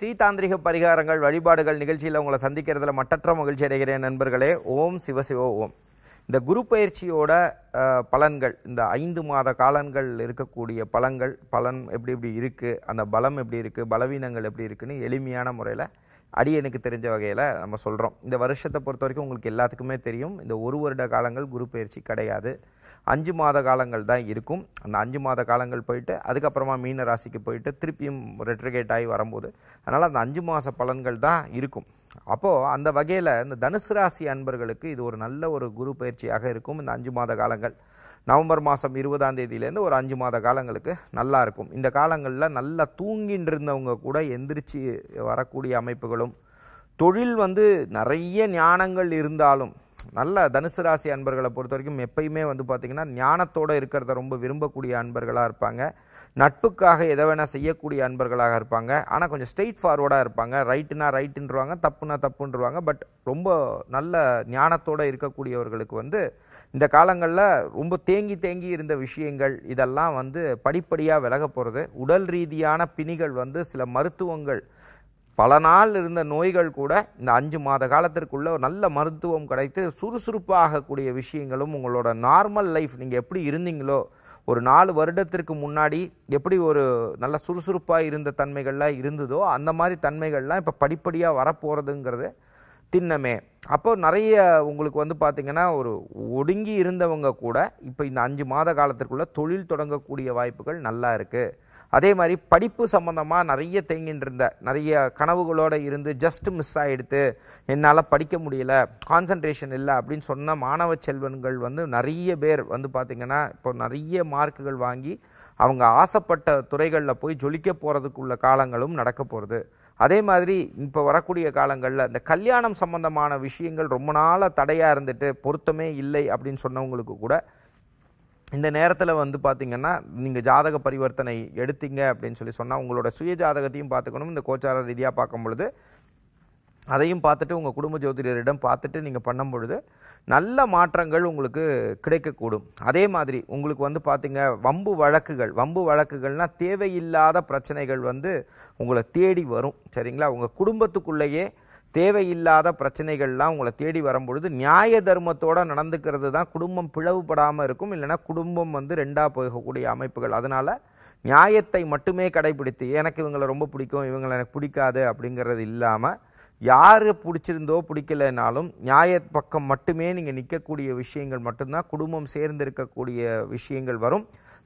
ஸ்ரீதாந்திரிக பரிகாரங்கள் வழிபாடுகள் நிகழ்ச்சியில் உங்களை சந்திக்கிறதுல மட்டற்ற மகிழ்ச்சி அடைகிறேன் நண்பர்களே ஓம் சிவசிவ ஓம் இந்த குரு பயிற்சியோட பலன்கள் இந்த ஐந்து மாத காலங்கள் இருக்கக்கூடிய பலன்கள் பலன் எப்படி எப்படி இருக்குது அந்த பலம் எப்படி இருக்குது பலவீனங்கள் எப்படி இருக்குன்னு எளிமையான முறையில் அடி எனக்கு தெரிஞ்ச வகையில் நம்ம சொல்கிறோம் இந்த வருஷத்தை பொறுத்த வரைக்கும் உங்களுக்கு எல்லாத்துக்குமே தெரியும் இந்த ஒரு வருட காலங்கள் குரு பயிற்சி கிடையாது அஞ்சு மாத காலங்கள் தான் இருக்கும் அந்த அஞ்சு மாத காலங்கள் போயிட்டு அதுக்கப்புறமா மீன ராசிக்கு போயிட்டு திருப்பியும் ரெட்ரிகேட் ஆகி வரும்போது அதனால் அந்த அஞ்சு மாத பலன்கள் தான் இருக்கும் அப்போது அந்த வகையில் இந்த தனுசு ராசி அன்பர்களுக்கு இது ஒரு நல்ல ஒரு குரு பயிற்சியாக இருக்கும் இந்த அஞ்சு மாத காலங்கள் நவம்பர் மாதம் இருபதாம் தேதியிலேருந்து ஒரு அஞ்சு மாத காலங்களுக்கு நல்லா இருக்கும் இந்த காலங்களில் நல்லா தூங்கின் இருந்தவங்க கூட எந்திரிச்சு வரக்கூடிய அமைப்புகளும் தொழில் வந்து நிறைய ஞானங்கள் இருந்தாலும் நல்ல தனுசு ராசி அன்பர்களை பொறுத்த வரைக்கும் எப்பயுமே வந்து பார்த்திங்கன்னா ஞானத்தோடு இருக்கிறத ரொம்ப விரும்பக்கூடிய அன்பர்களாக இருப்பாங்க நட்புக்காக எதை வேணால் செய்யக்கூடிய அன்பர்களாக இருப்பாங்க ஆனால் கொஞ்சம் ஸ்ட்ரெயிட் ஃபார்வர்டாக இருப்பாங்க ரைட்டுனா ரைட்டுன்றவாங்க தப்புனா தப்புன்றவாங்க பட் ரொம்ப நல்ல ஞானத்தோடு இருக்கக்கூடியவர்களுக்கு வந்து இந்த காலங்களில் ரொம்ப தேங்கி தேங்கி இருந்த விஷயங்கள் இதெல்லாம் வந்து படிப்படியாக விலக போகிறது உடல் ரீதியான பிணிகள் வந்து சில மருத்துவங்கள் பல நாள் இருந்த நோய்கள் கூட இந்த அஞ்சு மாத காலத்திற்குள்ளே நல்ல மருத்துவம் கிடைத்து சுறுசுறுப்பாகக்கூடிய விஷயங்களும் உங்களோட நார்மல் லைஃப் நீங்கள் எப்படி இருந்தீங்களோ ஒரு நாலு வருடத்திற்கு முன்னாடி எப்படி ஒரு நல்ல சுறுசுறுப்பாக இருந்த தன்மைகள்லாம் இருந்ததோ அந்த மாதிரி தன்மைகள்லாம் இப்போ படிப்படியாக வரப்போகிறதுங்கிறது திண்ணமே அப்போ நிறைய உங்களுக்கு வந்து பார்த்திங்கன்னா ஒரு ஒடுங்கி இருந்தவங்க கூட இப்போ இந்த அஞ்சு மாத காலத்திற்குள்ளே தொழில் தொடங்கக்கூடிய வாய்ப்புகள் நல்லா இருக்குது அதே மாதிரி படிப்பு சம்மந்தமாக நிறைய தேங்கின்னு இருந்த நிறைய கனவுகளோடு இருந்து ஜஸ்ட் மிஸ் ஆகிடுத்து என்னால் படிக்க முடியல கான்சன்ட்ரேஷன் இல்லை அப்படின்னு சொன்ன மாணவ செல்வன்கள் வந்து நிறைய பேர் வந்து பார்த்திங்கன்னா இப்போ நிறைய மார்க்குகள் வாங்கி அவங்க ஆசைப்பட்ட துறைகளில் போய் ஜொலிக்க போகிறதுக்குள்ள காலங்களும் நடக்க போகிறது அதே மாதிரி இப்போ வரக்கூடிய காலங்களில் இந்த கல்யாணம் சம்பந்தமான விஷயங்கள் ரொம்ப நாளாக தடையாக இருந்துட்டு பொருத்தமே இல்லை அப்படின்னு சொன்னவங்களுக்கு கூட இந்த நேரத்தில் வந்து பார்த்திங்கன்னா நீங்கள் ஜாதக பரிவர்த்தனை எடுத்தீங்க அப்படின்னு சொல்லி சொன்னால் உங்களோட சுய ஜாதகத்தையும் பார்த்துக்கணும் இந்த கோச்சார ரீதியாக பார்க்கும் பொழுது அதையும் பார்த்துட்டு உங்கள் குடும்ப ஜோதிடரிடம் பார்த்துட்டு நீங்கள் பண்ணும் பொழுது நல்ல மாற்றங்கள் உங்களுக்கு கிடைக்கக்கூடும் அதே மாதிரி உங்களுக்கு வந்து பார்த்திங்க வம்பு வழக்குகள் வம்பு வழக்குகள்னால் தேவையில்லாத பிரச்சனைகள் வந்து உங்களை தேடி வரும் சரிங்களா உங்கள் குடும்பத்துக்குள்ளேயே தேவையில்லாத பிரச்சனைகள்லாம் உங்களை தேடி வரும்பொழுது நியாய தர்மத்தோட நடந்துக்கிறது தான் குடும்பம் பிளவுபடாமல் இருக்கும் இல்லைனா குடும்பம் வந்து ரெண்டாக போகக்கூடிய அமைப்புகள் அதனால் நியாயத்தை மட்டுமே கடைபிடித்து எனக்கு இவங்களை ரொம்ப பிடிக்கும் இவங்களை எனக்கு பிடிக்காது அப்படிங்கிறது இல்லாமல் யார் பிடிச்சிருந்தோ பிடிக்கலைனாலும் நியாய பக்கம் மட்டுமே நீங்கள் நிற்கக்கூடிய விஷயங்கள் மட்டும்தான் குடும்பம் சேர்ந்து இருக்கக்கூடிய விஷயங்கள் வரும்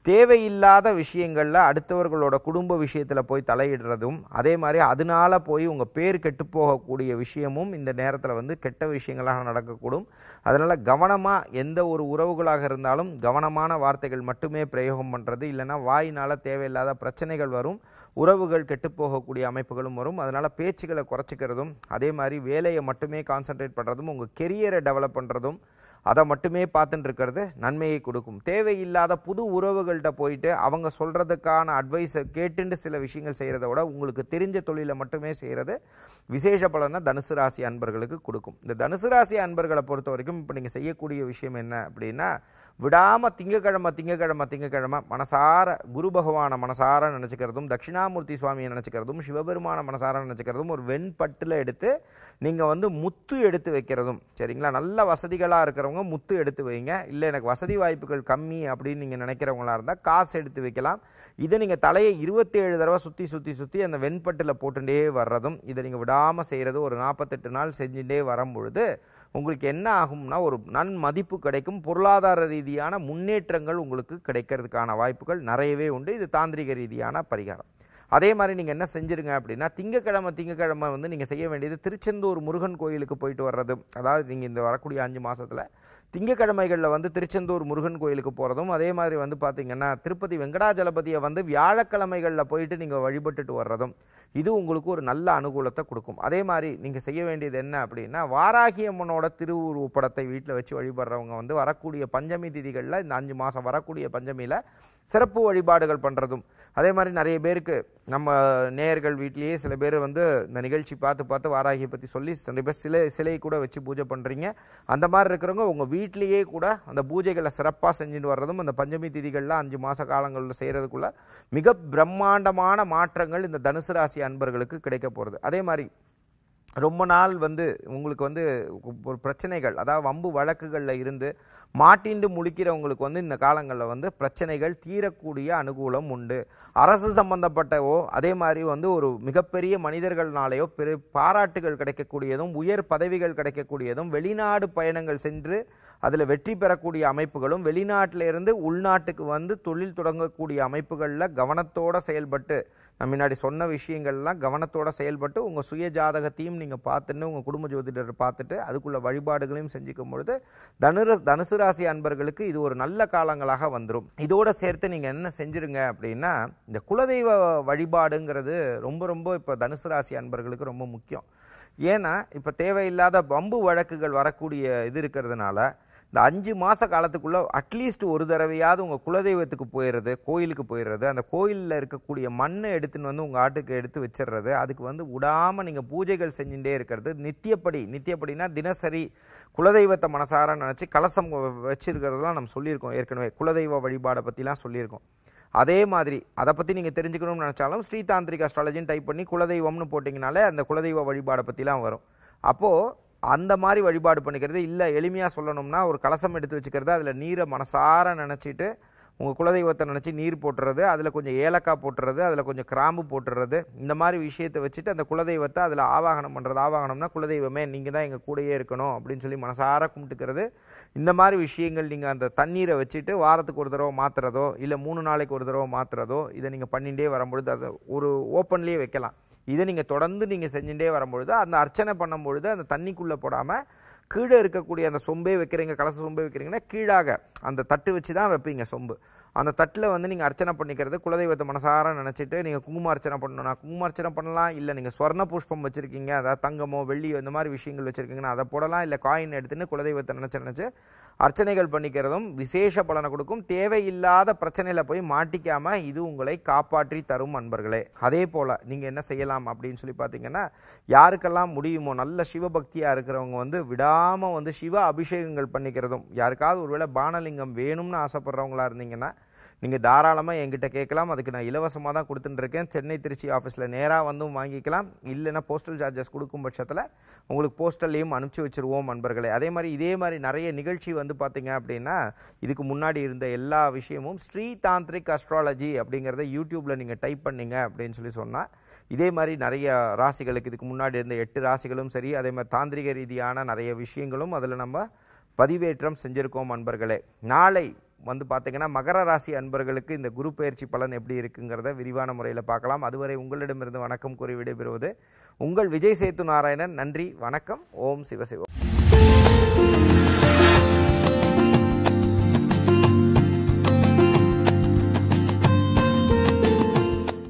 தேவையில்லாத விஷயங்களில் அடுத்தவர்களோட குடும்ப விஷயத்தில் போய் தலையிடுறதும் அதே மாதிரி அதனால் போய் உங்கள் பேர் கெட்டு போகக்கூடிய விஷயமும் இந்த நேரத்தில் வந்து கெட்ட விஷயங்களாக நடக்கக்கூடும் அதனால் கவனமாக எந்த ஒரு உறவுகளாக இருந்தாலும் கவனமான வார்த்தைகள் மட்டுமே பிரயோகம் பண்ணுறது இல்லைன்னா வாயினால் தேவையில்லாத பிரச்சனைகள் வரும் உறவுகள் கெட்டு போகக்கூடிய அமைப்புகளும் வரும் அதனால் பேச்சுகளை குறைச்சிக்கிறதும் அதே மாதிரி வேலையை மட்டுமே கான்சன்ட்ரேட் பண்ணுறதும் உங்கள் கெரியரை டெவலப் பண்ணுறதும் அதை மட்டுமே பார்த்துட்டு இருக்கிறது நன்மையை கொடுக்கும் தேவையில்லாத புது உறவுகள்கிட்ட போயிட்டு அவங்க சொல்கிறதுக்கான அட்வைஸை கேட்டுன்ட்டு சில விஷயங்கள் செய்கிறத விட உங்களுக்கு தெரிஞ்ச தொழிலை மட்டுமே செய்கிறது விசேஷ பலனை தனுசு ராசி அன்பர்களுக்கு கொடுக்கும் இந்த தனுசு ராசி அன்பர்களை பொறுத்த வரைக்கும் இப்போ நீங்கள் செய்யக்கூடிய விஷயம் என்ன அப்படின்னா விடாமல் திங்கக்கிழமை திங்கக்கிழமை திங்கக்கிழமை மனசார குரு பகவானை மனசார நினச்சிக்கிறதும் தட்சிணாமூர்த்தி சுவாமியை நினச்சிக்கிறதும் சிவபெருமான மனசார நினச்சிக்கிறதும் ஒரு வெண்பட்டில் எடுத்து நீங்கள் வந்து முத்து எடுத்து வைக்கிறதும் சரிங்களா நல்ல வசதிகளாக இருக்கிறவங்க முத்து எடுத்து வைங்க இல்லை எனக்கு வசதி வாய்ப்புகள் கம்மி அப்படின்னு நீங்கள் நினைக்கிறவங்களா இருந்தால் காசு எடுத்து வைக்கலாம் இதை நீங்கள் தலையை இருபத்தி ஏழு தடவை சுற்றி சுற்றி சுற்றி அந்த வெண்பட்டில் போட்டுகிட்டே வர்றதும் இதை நீங்கள் விடாமல் செய்கிறது ஒரு நாற்பத்தெட்டு நாள் செஞ்சுட்டே வரும்பொழுது உங்களுக்கு என்ன ஆகும்னா ஒரு நன்மதிப்பு கிடைக்கும் பொருளாதார ரீதியான முன்னேற்றங்கள் உங்களுக்கு கிடைக்கிறதுக்கான வாய்ப்புகள் நிறையவே உண்டு இது தாந்திரிக ரீதியான பரிகாரம் அதே மாதிரி நீங்கள் என்ன செஞ்சுருங்க அப்படின்னா திங்கக்கிழமை திங்கக்கிழமை வந்து நீங்கள் செய்ய வேண்டியது திருச்செந்தூர் முருகன் கோயிலுக்கு போயிட்டு வர்றது அதாவது நீங்கள் இந்த வரக்கூடிய அஞ்சு மாதத்தில் திங்கக்கிழமைகளில் வந்து திருச்செந்தூர் முருகன் கோயிலுக்கு போகிறதும் அதே மாதிரி வந்து பார்த்திங்கன்னா திருப்பதி வெங்கடாஜலபதியை வந்து வியாழக்கிழமைகளில் போயிட்டு நீங்கள் வழிபட்டுட்டு வர்றதும் இது உங்களுக்கு ஒரு நல்ல அனுகூலத்தை கொடுக்கும் அதே மாதிரி நீங்கள் செய்ய வேண்டியது என்ன அப்படின்னா வாராகியம்மனோட திருவுருவ படத்தை வீட்டில் வச்சு வழிபடுறவங்க வந்து வரக்கூடிய பஞ்சமி திதிகளில் இந்த அஞ்சு மாதம் வரக்கூடிய பஞ்சமியில் சிறப்பு வழிபாடுகள் பண்ணுறதும் அதே மாதிரி நிறைய பேருக்கு நம்ம நேயர்கள் வீட்லேயே சில பேர் வந்து இந்த நிகழ்ச்சி பார்த்து பார்த்து வாராகியை பற்றி சொல்லி நிறைய சிலை சிலையை கூட வச்சு பூஜை பண்ணுறீங்க அந்த மாதிரி இருக்கிறவங்க உங்கள் வீட்லேயே கூட அந்த பூஜைகளை சிறப்பாக செஞ்சுட்டு வர்றதும் அந்த பஞ்சமி திதிகளில் அஞ்சு மாத காலங்களில் செய்கிறதுக்குள்ளே மிக பிரம்மாண்டமான மாற்றங்கள் இந்த தனுசு ராசி அன்பர்களுக்கு கிடைக்க போகிறது அதே மாதிரி ரொம்ப நாள் வந்து உங்களுக்கு வந்து ஒரு பிரச்சனைகள் அதாவது வம்பு வழக்குகளில் இருந்து மாட்டின்று முழிக்கிறவங்களுக்கு வந்து இந்த காலங்களில் வந்து பிரச்சனைகள் தீரக்கூடிய அனுகூலம் உண்டு அரசு சம்பந்தப்பட்டவோ அதே மாதிரி வந்து ஒரு மிகப்பெரிய மனிதர்களாலேயோ பெரு பாராட்டுகள் கிடைக்கக்கூடியதும் உயர் பதவிகள் கிடைக்கக்கூடியதும் வெளிநாடு பயணங்கள் சென்று அதில் வெற்றி பெறக்கூடிய அமைப்புகளும் வெளிநாட்டிலிருந்து உள்நாட்டுக்கு வந்து தொழில் தொடங்கக்கூடிய அமைப்புகளில் கவனத்தோடு செயல்பட்டு நான் முன்னாடி சொன்ன விஷயங்கள்லாம் கவனத்தோடு செயல்பட்டு உங்கள் சுய ஜாதகத்தையும் நீங்கள் பார்த்துன்னு உங்கள் குடும்ப ஜோதிடரை பார்த்துட்டு அதுக்குள்ள வழிபாடுகளையும் செஞ்சுக்கும் பொழுது தனுரஸ் தனுசு ராசி அன்பர்களுக்கு இது ஒரு நல்ல காலங்களாக வந்துடும் இதோடு சேர்த்து நீங்கள் என்ன செஞ்சுருங்க அப்படின்னா இந்த குலதெய்வ வழிபாடுங்கிறது ரொம்ப ரொம்ப இப்போ தனுசு ராசி அன்பர்களுக்கு ரொம்ப முக்கியம் ஏன்னா இப்போ தேவையில்லாத பம்பு வழக்குகள் வரக்கூடிய இது இருக்கிறதுனால இந்த அஞ்சு மாத காலத்துக்குள்ளே அட்லீஸ்ட் ஒரு தடவையாவது உங்கள் குலதெய்வத்துக்கு போயிடுறது கோயிலுக்கு போயிடுறது அந்த கோயிலில் இருக்கக்கூடிய மண்ணை எடுத்துன்னு வந்து உங்கள் ஆட்டுக்கு எடுத்து வச்சிடுறது அதுக்கு வந்து விடாமல் நீங்கள் பூஜைகள் செஞ்சுட்டே இருக்கிறது நித்தியப்படி நித்தியப்படினா தினசரி குலதெய்வத்தை மனசார நினச்சி கலசம் வச்சுருக்கிறதுலாம் நம்ம சொல்லியிருக்கோம் ஏற்கனவே குலதெய்வ வழிபாடை பற்றிலாம் சொல்லியிருக்கோம் அதே மாதிரி அதை பற்றி நீங்கள் தெரிஞ்சுக்கணும்னு நினச்சாலும் ஸ்ரீதாந்திரிக் அஸ்ட்ராலஜின்னு டைப் பண்ணி குலதெய்வம்னு போட்டிங்கனாலே அந்த குலதெய்வ வழிபாடை பற்றிலாம் வரும் அப்போது அந்த மாதிரி வழிபாடு பண்ணிக்கிறது இல்லை எளிமையாக சொல்லணும்னா ஒரு கலசம் எடுத்து வச்சுக்கிறது அதில் நீரை மனசார நினச்சிட்டு உங்கள் குலதெய்வத்தை நினச்சி நீர் போட்டுறது அதில் கொஞ்சம் ஏலக்காய் போட்டுறது அதில் கொஞ்சம் கிராம்பு போட்டுறது இந்த மாதிரி விஷயத்தை வச்சுட்டு அந்த குலதெய்வத்தை அதில் ஆவாகனம் பண்ணுறது ஆவாகனம்னா குலதெய்வமே நீங்கள் தான் எங்கள் கூடயே இருக்கணும் அப்படின்னு சொல்லி மனசார கும்பிட்டுக்கிறது இந்த மாதிரி விஷயங்கள் நீங்கள் அந்த தண்ணீரை வச்சுட்டு வாரத்துக்கு ஒரு தடவை மாற்றுறதோ இல்லை மூணு நாளைக்கு ஒரு தடவை மாற்றுறதோ இதை நீங்கள் பண்ணிகிட்டே வரும்பொழுது அதை ஒரு ஓப்பன்லேயே வைக்கலாம் இதை நீங்கள் தொடர்ந்து நீங்கள் செஞ்சுட்டே வரும்பொழுது அந்த அர்ச்சனை பண்ணும்பொழுது அந்த தண்ணிக்குள்ளே போடாமல் கீழே இருக்கக்கூடிய அந்த சொம்பே வைக்கிறீங்க கலச சொம்பே வைக்கிறீங்கன்னா கீழாக அந்த தட்டு வச்சு தான் வைப்பீங்க சொம்பு அந்த தட்டில் வந்து நீங்கள் அர்ச்சனை பண்ணிக்கிறது குலதெய்வத்தை மனசார நினச்சிட்டு நீங்கள் குங்கும அர்ச்சனை பண்ணணும்னா குங்கும அர்ச்சனை பண்ணலாம் இல்லை நீங்கள் ஸ்வர்ண புஷ்பம் வச்சுருக்கீங்க அதாவது தங்கமோ வெள்ளியோ இந்த மாதிரி விஷயங்கள் வச்சுருக்கீங்கன்னா அதை போடலாம் இல்லை காயின் எடுத்துன்னு குலதெய்வத்தை நினச்சி நினச்சி அர்ச்சனைகள் பண்ணிக்கிறதும் விசேஷ பலனை கொடுக்கும் தேவையில்லாத பிரச்சனையில் போய் மாட்டிக்காமல் இது உங்களை காப்பாற்றி தரும் அன்பர்களே அதே போல் நீங்கள் என்ன செய்யலாம் அப்படின்னு சொல்லி பார்த்தீங்கன்னா யாருக்கெல்லாம் முடியுமோ நல்ல சிவபக்தியாக இருக்கிறவங்க வந்து விடாமல் வந்து சிவ அபிஷேகங்கள் பண்ணிக்கிறதும் யாருக்காவது ஒருவேளை பானலிங்கம் வேணும்னு ஆசைப்பட்றவங்களா இருந்தீங்கன்னா நீங்கள் தாராளமாக என்கிட்ட கேட்கலாம் அதுக்கு நான் இலவசமாக தான் கொடுத்துட்டுருக்கேன் சென்னை திருச்சி ஆஃபீஸில் நேராக வந்தும் வாங்கிக்கலாம் இல்லைன்னா போஸ்டல் சார்ஜஸ் கொடுக்கும் பட்சத்தில் உங்களுக்கு போஸ்டல்லையும் அனுப்பிச்சி வச்சுருவோம் நண்பர்களே அதே மாதிரி இதே மாதிரி நிறைய நிகழ்ச்சி வந்து பார்த்தீங்க அப்படின்னா இதுக்கு முன்னாடி இருந்த எல்லா விஷயமும் ஸ்ரீ தாந்திரிக் அஸ்ட்ராலஜி அப்படிங்கிறத யூடியூப்பில் நீங்கள் டைப் பண்ணிங்க அப்படின்னு சொல்லி சொன்னால் இதே மாதிரி நிறைய ராசிகளுக்கு இதுக்கு முன்னாடி இருந்த எட்டு ராசிகளும் சரி அதே மாதிரி தாந்திரிக ரீதியான நிறைய விஷயங்களும் அதில் நம்ம பதிவேற்றம் செஞ்சுருக்கோம் நண்பர்களே நாளை வந்து பார்த்திங்கன்னா மகர ராசி அன்பர்களுக்கு இந்த குரு பயிற்சி பலன் எப்படி இருக்குங்கிறத விரிவான முறையில் பார்க்கலாம் அதுவரை உங்களிடமிருந்து வணக்கம் கூறி விடைபெறுவது உங்கள் விஜய் சேத்து நாராயணன் நன்றி வணக்கம் ஓம் சிவசிவம்